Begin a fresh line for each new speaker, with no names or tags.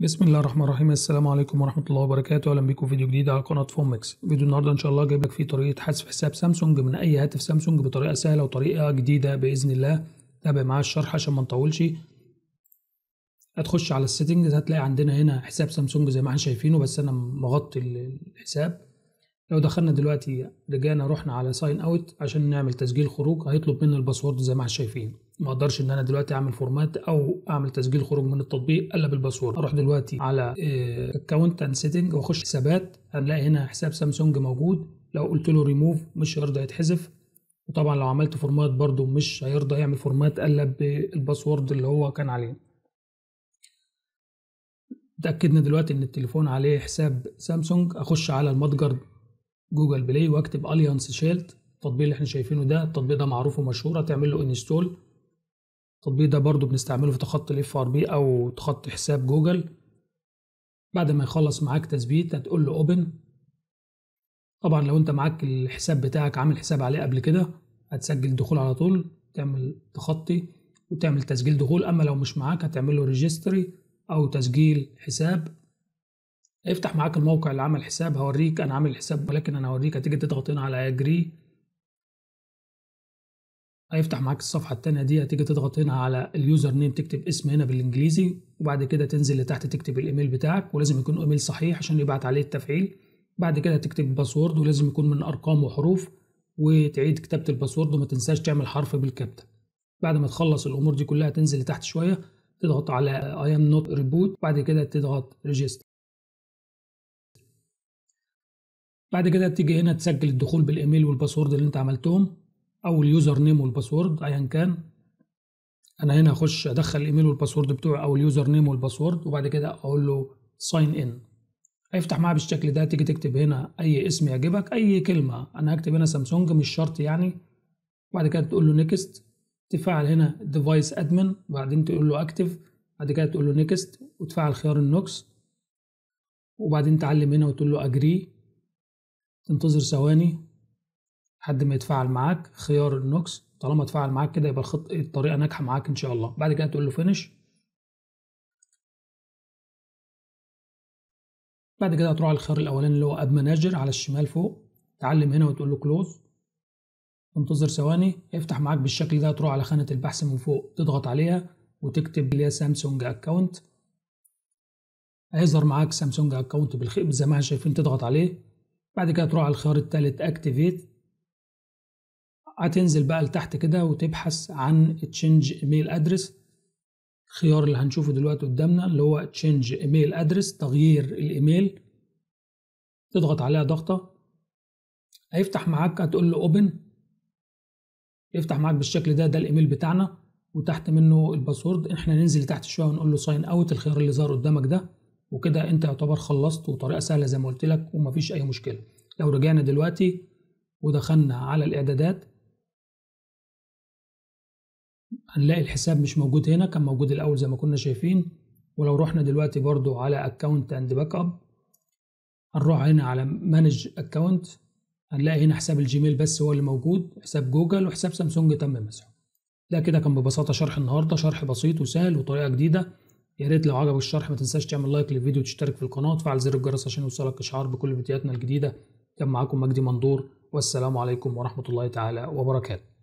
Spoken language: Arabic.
بسم الله الرحمن الرحيم السلام عليكم ورحمه الله وبركاته اهلا بيكم في فيديو جديد على قناه فومكس فيديو النهارده ان شاء الله جايب لك فيه طريقه حذف حساب سامسونج من اي هاتف سامسونج بطريقه سهله وطريقه جديده باذن الله تابع معايا الشرح عشان ما نطولش هتخش على السيتنجز هتلاقي عندنا هنا حساب سامسونج زي ما احنا شايفينه بس انا مغطي الحساب لو دخلنا دلوقتي رجعنا رحنا على ساين اوت عشان نعمل تسجيل خروج هيطلب مني الباسورد زي ما احنا شايفين ما اقدرش ان انا دلوقتي اعمل فورمات او اعمل تسجيل خروج من التطبيق الا بالباسورد اروح دلوقتي على اكونت اند سيتنج واخش حسابات هنلاقي هنا حساب سامسونج موجود لو قلت له ريموف مش هيرضى يتحذف وطبعا لو عملت فورمات برده مش هيرضى يعمل فورمات الا بالباسورد اللي هو كان عليه اتاكدنا دلوقتي ان التليفون عليه حساب سامسونج اخش على المتجر جوجل بلاي واكتب اليانس شيلد التطبيق اللي احنا شايفينه ده التطبيق ده معروف ومشهور هتعمل له انستول التطبيق ده برضو بنستعمله في تخطي الاف ار بي او تخطي حساب جوجل بعد ما يخلص معاك تثبيت هتقول له اوبن طبعا لو انت معاك الحساب بتاعك عامل حساب عليه قبل كده هتسجل دخول على طول تعمل تخطي وتعمل تسجيل دخول اما لو مش معاك هتعمل له ريجستري او تسجيل حساب افتح معاك الموقع اللي عمل حساب هوريك انا عامل حساب ولكن انا هوريك هتيجي تضغط هنا على اجري هيفتح معاك الصفحه الثانيه دي هتيجي تضغط هنا على اليوزر نيم تكتب اسم هنا بالانجليزي وبعد كده تنزل لتحت تكتب الايميل بتاعك ولازم يكون ايميل صحيح عشان يبعت عليه التفعيل بعد كده تكتب باسورد ولازم يكون من ارقام وحروف وتعيد كتابه الباسورد وما تنساش تعمل حرف بالكابتن بعد ما تخلص الامور دي كلها تنزل لتحت شويه تضغط على I am not reboot بعد كده تضغط ريجستر بعد كده تيجي هنا تسجل الدخول بالايميل والباسورد اللي انت عملتهم او اليوزر نيم والباسورد ايا كان انا هنا اخش ادخل الايميل والباسورد بتوعي او اليوزر نيم والباسورد وبعد كده اقول له ساين ان هيفتح معاه بالشكل ده تيجي تكتب هنا اي اسم يعجبك اي كلمه انا هكتب هنا سامسونج مش شرط يعني وبعد كده تقول له نيكست تفعل هنا ديفايس ادمن وبعدين تقول له اكتف بعد كده تقول له نيكست وتفعل خيار النوكس وبعدين تعلم هنا وتقول له اجري تنتظر ثواني لحد ما يتفاعل معاك خيار النوكس طالما اتفاعل معاك كده يبقى الخط الطريقه ناجحه معاك ان شاء الله بعد كده تقول له فينش بعد كده هتروح على الخيار الاولاني اللي هو اب مانجر على الشمال فوق تعلم هنا وتقول له كلوز انتظر ثواني يفتح معاك بالشكل ده تروح على خانه البحث من فوق تضغط عليها وتكتب اللي هي سامسونج اكونت هيظهر معاك سامسونج اكونت بالخ... زي ما احنا شايفين تضغط عليه بعد كده تروح على الخيار التالت اكتيفيت هتنزل بقى لتحت كده وتبحث عن تشينج ايميل ادرس الخيار اللي هنشوفه دلوقتي قدامنا اللي هو تشينج ايميل ادرس تغيير الايميل تضغط عليها ضغطه هيفتح معاك هتقول له اوبن يفتح معاك بالشكل ده ده الايميل بتاعنا وتحت منه الباسورد احنا ننزل تحت شويه ونقول له ساين اوت الخيار اللي ظهر قدامك ده وكده انت يعتبر خلصت وطريقه سهله زي ما قلت لك ومفيش اي مشكله لو رجعنا دلوقتي ودخلنا على الاعدادات هنلاقي الحساب مش موجود هنا كان موجود الاول زي ما كنا شايفين ولو رحنا دلوقتي برضو على اكونت اند باك اب هنروح هنا على مانج اكونت هنلاقي هنا حساب الجيميل بس هو اللي موجود حساب جوجل وحساب سامسونج تم مسحه ده كده كان ببساطه شرح النهارده شرح بسيط وسهل وطريقه جديده يا ريت لو عجبك الشرح ما تنساش تعمل لايك للفيديو وتشترك في القناه وتفعل زر الجرس عشان يوصلك اشعار بكل فيديوهاتنا الجديده كان معاكم مجدي مندور والسلام عليكم ورحمه الله تعالى وبركاته